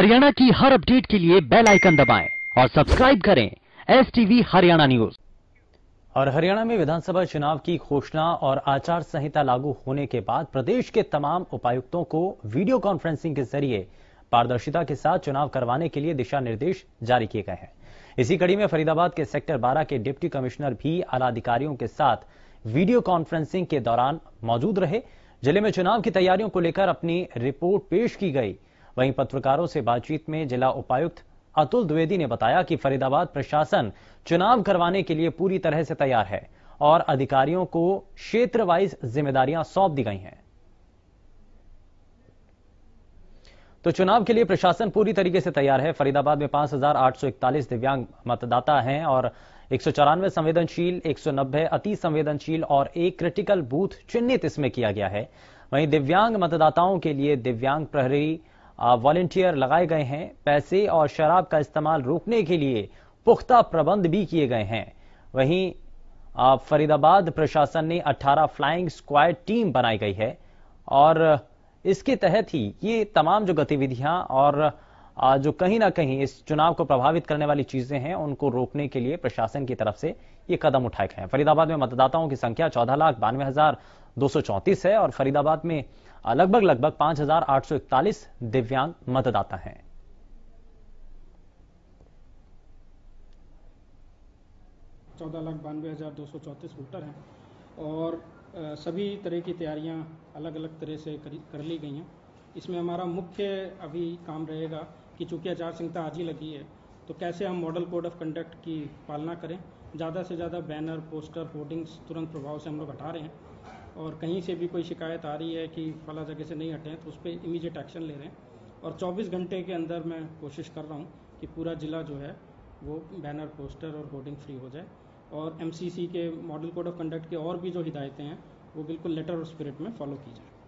हरियाणा की हर अपडेट के लिए बेल आइकन दबाएं और सब्सक्राइब करें एस टीवी हरियाणा न्यूज और हरियाणा में विधानसभा चुनाव की घोषणा और आचार संहिता लागू होने के बाद प्रदेश के तमाम उपायुक्तों को वीडियो कॉन्फ्रेंसिंग के जरिए पारदर्शिता के साथ चुनाव करवाने के लिए दिशा निर्देश जारी किए गए हैं इसी कड़ी में फरीदाबाद के सेक्टर 12 के डिप्टी कमिश्नर भी आला अधिकारियों के साथ वीडियो कॉन्फ्रेंसिंग के दौरान मौजूद रहे जिले में चुनाव की तैयारियों को लेकर अपनी रिपोर्ट पेश की गई वहीं पत्रकारों से बातचीत में जिला उपायुक्त अतुल द्विवेदी ने बताया कि फरीदाबाद प्रशासन चुनाव करवाने के लिए पूरी तरह से तैयार है और अधिकारियों को क्षेत्र वाइज जिम्मेदारियां सौंप दी गई हैं तो चुनाव के लिए प्रशासन पूरी तरीके से तैयार है फरीदाबाद में 5,841 दिव्यांग मतदाता हैं और एक संवेदनशील 190 अति संवेदनशील और एक क्रिटिकल बूथ चिन्हित इसमें किया गया है वहीं दिव्यांग मतदाताओं के लिए दिव्यांग प्रहरी वॉलेंटियर लगाए गए हैं पैसे और शराब का इस्तेमाल रोकने के लिए पुख्ता प्रबंध भी किए गए हैं वहीं फरीदाबाद प्रशासन ने 18 फ्लाइंग स्क्वाड टीम बनाई गई है और इसके तहत ही ये तमाम जो गतिविधियां और जो कहीं ना कहीं इस चुनाव को प्रभावित करने वाली चीजें हैं उनको रोकने के लिए प्रशासन की तरफ से ये कदम उठाए गए हैं फरीदाबाद में मतदाताओं की संख्या चौदह लाख बानवे हजार दो सौ चौंतीस है और फरीदाबाद में लगभग लगभग 5,841 दिव्यांग मतदाता हैं चौदह लाख बानवे हज़ार दो सौ चौंतीस वोटर हैं और सभी तरह की तैयारियां अलग अलग तरह से कर ली गई हैं इसमें हमारा मुख्य अभी काम रहेगा कि चूंकि आचार संहिता आज ही लगी है तो कैसे हम मॉडल कोड ऑफ कंडक्ट की पालना करें ज़्यादा से ज़्यादा बैनर पोस्टर होर्डिंग्स तुरंत प्रभाव से हम लोग हटा रहे हैं और कहीं से भी कोई शिकायत आ रही है कि फला जगह से नहीं हटें तो उस पर इमीजिएट एक्शन ले रहे हैं और 24 घंटे के अंदर मैं कोशिश कर रहा हूँ कि पूरा ज़िला जो है वो बैनर पोस्टर और होर्डिंग फ्री हो जाए और एम के मॉडल कोड ऑफ कंडक्ट के और भी जो हिदायतें हैं वो बिल्कुल लेटर और स्पिरिट में फॉलो की जाएँ